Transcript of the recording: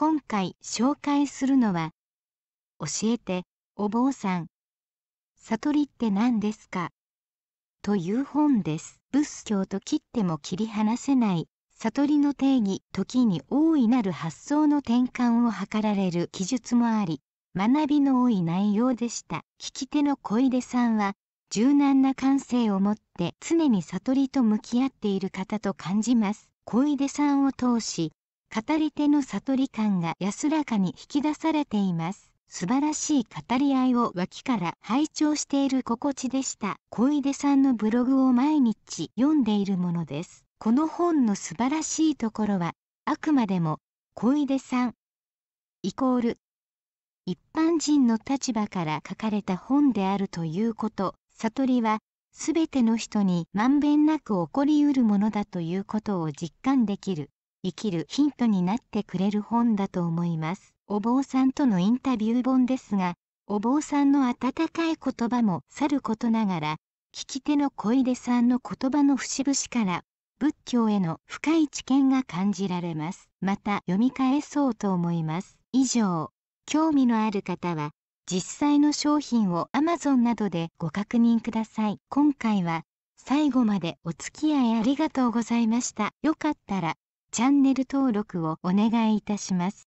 今回紹介するのは「教えてお坊さん悟りって何ですか?」という本です。仏教と切っても切り離せない悟りの定義時に大いなる発想の転換を図られる記述もあり学びの多い内容でした聞き手の小出さんは柔軟な感性を持って常に悟りと向き合っている方と感じます小出さんを通し語り手の悟り感が安らかに引き出されています素晴らしい語り合いを脇から拝聴している心地でした小出さんのブログを毎日読んでいるものですこの本の素晴らしいところはあくまでも小出さんイコール一般人の立場から書かれた本であるということ悟りはすべての人にまんべんなく起こりうるものだということを実感できる生きるヒントになってくれる本だと思いますお坊さんとのインタビュー本ですがお坊さんの温かい言葉もさることながら聞き手の小出さんの言葉の節々から仏教への深い知見が感じられますまた読み返そうと思います以上興味のある方は実際の商品を Amazon などでご確認ください今回は最後までお付き合いありがとうございましたよかったらチャンネル登録をお願いいたします